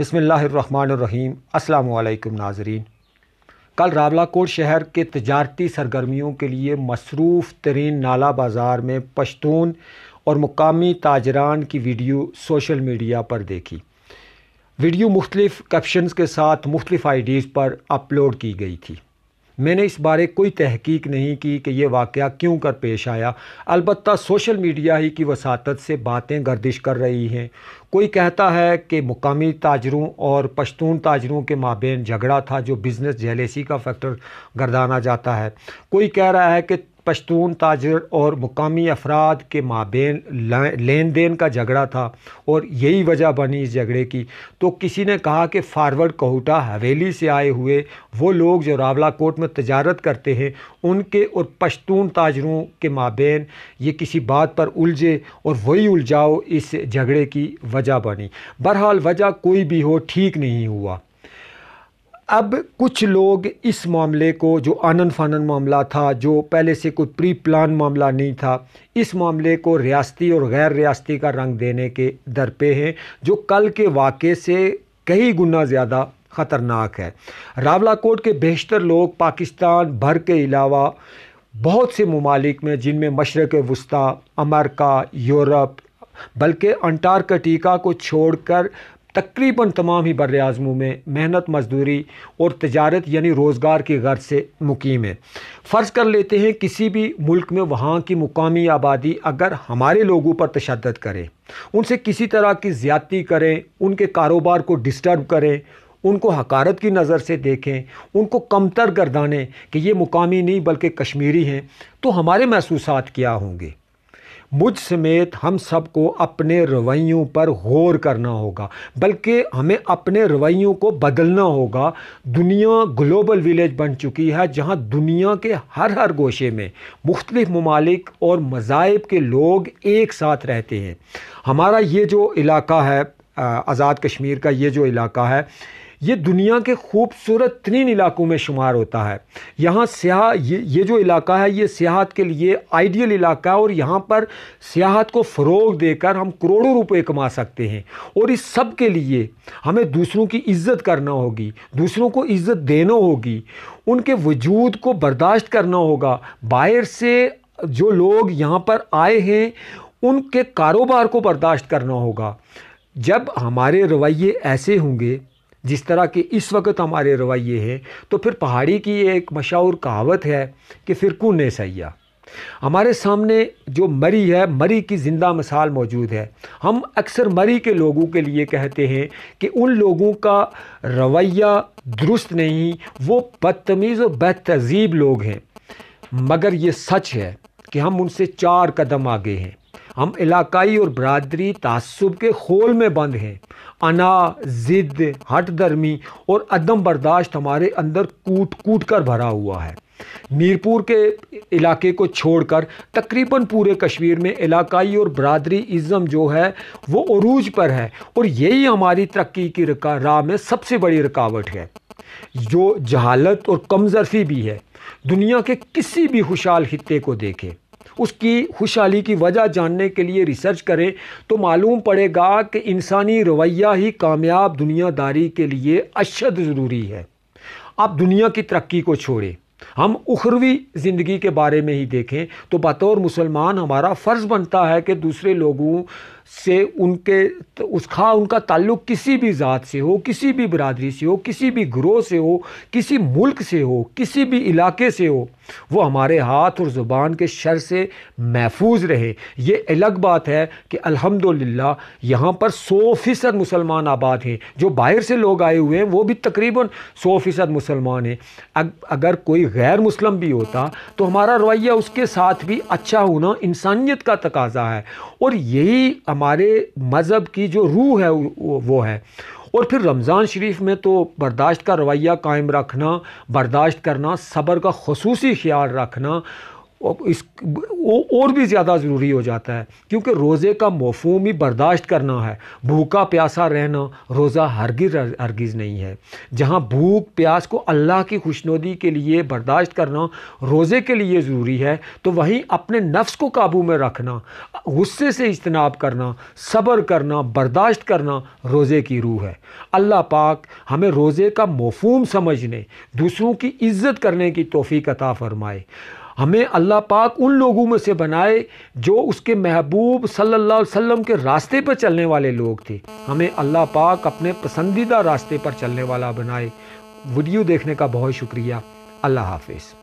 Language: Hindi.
बसमीम् अल्लाम नाजरीन कल रावलाकोट शहर के तजारती सरगर्मियों के लिए मसरूफ़ तरीन नाला बाज़ार में पश्तून और मुकामी ताजरान की वीडियो सोशल मीडिया पर देखी वीडियो मुख्तलिफ़ कैप्शन के साथ मुख्तलिफ़ आईडीज़ पर अपलोड की गई थी मैंने इस बारे कोई तहकीक नहीं की कि यह वाक़ क्यों कर पेश आया अलबत् सोशल मीडिया ही की वसात से बातें गर्दिश कर रही हैं कोई कहता है कि मुकामी ताजरों और पश्तून ताजरों के माबे झगड़ा था जो बिज़नेस जेलेसी का फैक्टर गर्दाना जाता है कोई कह रहा है कि पश्तून ताजर और मुकामी अफराद के माबेन लेन देन का झगड़ा था और यही वजह बनी इस झगड़े की तो किसी ने कहा कि फारवर्ड कोहटा हवेली से आए हुए वो लोग जो रावला कोट में तजारत करते हैं उनके और पश्तून ताजरों के माबेन ये किसी बात पर उलझे और वही उलझाओ इस झगड़े की वजह बनी बहरहाल वजह कोई भी हो ठीक नहीं हुआ अब कुछ लोग इस मामले को जो आनन फानन मामला था जो पहले से कोई प्री प्लान मामला नहीं था इस मामले को रियासती और गैर रियासती का रंग देने के दर पे हैं जो कल के वाक़े से कई गुना ज़्यादा ख़तरनाक है रावला कोट के बेशतर लोग पाकिस्तान भर के अलावा बहुत से ममालिक में जिनमें मशरक़ वस्ती अमेरिका यूरोप बल्कि अंटार्कटिका को छोड़कर तकरीबन तमाम ही बर अजमों में मेहनत मजदूरी और तजारत यानी रोज़गार की गर्ज से मुकीम है फ़र्ज़ कर लेते हैं किसी भी मुल्क में वहाँ की मुकामी आबादी अगर हमारे लोगों पर तशद करें उनसे किसी तरह की ज़्यादती करें उनके कारोबार को डिस्टर्ब करें उनको हकारत की नज़र से देखें उनको कमतर गर्दाने कि ये मुकामी नहीं बल्कि कश्मीरी हैं तो हमारे महसूसात क्या होंगे मुझ समेत हम सबको अपने रवैयों पर गौर करना होगा बल्कि हमें अपने रवैयों को बदलना होगा दुनिया ग्लोबल विलेज बन चुकी है जहाँ दुनिया के हर हर गोशे में मुख्तलिफ़ ममालिक और मज़ाहब के लोग एक साथ रहते हैं हमारा ये जो इलाका है आज़ाद कश्मीर का ये जो इलाका है ये दुनिया के खूबसूरत तीन इलाकों में शुमार होता है यहाँ सियाह ये ये जो इलाका है ये सियाहत के लिए आइडियल इलाका है और यहाँ पर सियाहत को फ़रोग देकर हम करोड़ों रुपए कमा सकते हैं और इस सब के लिए हमें दूसरों की इज़्ज़त करना होगी दूसरों को इज़्ज़त देना होगी उनके वजूद को बर्दाश्त करना होगा बाहर से जो लोग यहाँ पर आए हैं उनके कारोबार को बर्दाश्त करना होगा जब हमारे रवैये ऐसे होंगे जिस तरह के इस वक्त हमारे रवैये हैं तो फिर पहाड़ी की एक मशहूर कहावत है कि फिर कौन है सैया हमारे सामने जो मरी है मरी की ज़िंदा मिसाल मौजूद है हम अक्सर मरी के लोगों के लिए कहते हैं कि उन लोगों का रवैया दुरुस्त नहीं वो बदतमीज़ और बदतहजीब लोग हैं मगर ये सच है कि हम उनसे चार कदम आगे हैं हम इलाकाई और बरदरी तसब के खोल में बंद हैं अना ज़िद हट दर्मी और अदम बर्दाश्त हमारे अंदर कूट कूट कर भरा हुआ है मीरपुर के इलाके को छोड़कर तकरीबन पूरे कश्मीर में इलाकाई और बरदरी इज़म जो है वो अरूज पर है और यही हमारी तरक्की की राह में सबसे बड़ी रुकावट है जो जहालत और कमजरफी भी है दुनिया के किसी भी खुशहाल खत्े को देखें उसकी खुशहाली की वजह जानने के लिए रिसर्च करें तो मालूम पड़ेगा कि इंसानी रवैया ही कामयाब दुनियादारी के लिए अशद ज़रूरी है आप दुनिया की तरक्की को छोड़ें हम उखरवी ज़िंदगी के बारे में ही देखें तो बतौर मुसलमान हमारा फ़र्ज़ बनता है कि दूसरे लोगों से उनके तो उसका उनका ताल्लुक़ किसी भी ज़ात से हो किसी भी बरदरी से हो किसी भी ग्रोह से हो किसी मुल्क से हो किसी भी इलाके से हो वो हमारे हाथ और ज़ुबान के शर से महफूज रहे ये अलग बात है कि अल्हम्दुलिल्लाह यहाँ पर सौ फ़ीसद मुसलमान आबाद हैं जो बाहर से लोग आए हुए हैं वो भी तकरीबन सौ फ़ीसद मुसलमान हैं अगर कोई गैर मुस्लिम भी होता तो हमारा रवैया उसके साथ भी अच्छा होना इंसानियत का तकाजा है और यही हमारे मज़हब की जो रूह है वो है और फिर रमज़ान शरीफ में तो बर्दाश्त का रवैया कायम रखना बर्दाश्त करना सब्र का खसूसी ख्याल रखना इस वो और भी ज़्यादा ज़रूरी हो जाता है क्योंकि रोज़े का मफहम ही बर्दाश्त करना है भूखा प्यासा रहना रोज़ा हरगिज हरगिज़ नहीं है जहाँ भूख प्यास को अल्लाह की खुशनुदी के लिए बर्दाश्त करना रोज़े के लिए ज़रूरी है तो वहीं अपने नफ्स को काबू में रखना गुस्से से इजतनाब करना सब्र करना बर्दाश्त करना रोज़े की रूह है अल्लाह पाक हमें रोज़े का मफहम समझने दूसरों की इज़्ज़त करने की तोफ़ी कता फ़रमाए हमें अल्लाह पाक उन लोगों में से बनाए जो उसके महबूब सल्लल्लाहु अलैहि वसल्लम के रास्ते पर चलने वाले लोग थे हमें अल्लाह पाक अपने पसंदीदा रास्ते पर चलने वाला बनाए वीडियो देखने का बहुत शुक्रिया अल्लाह हाफिज़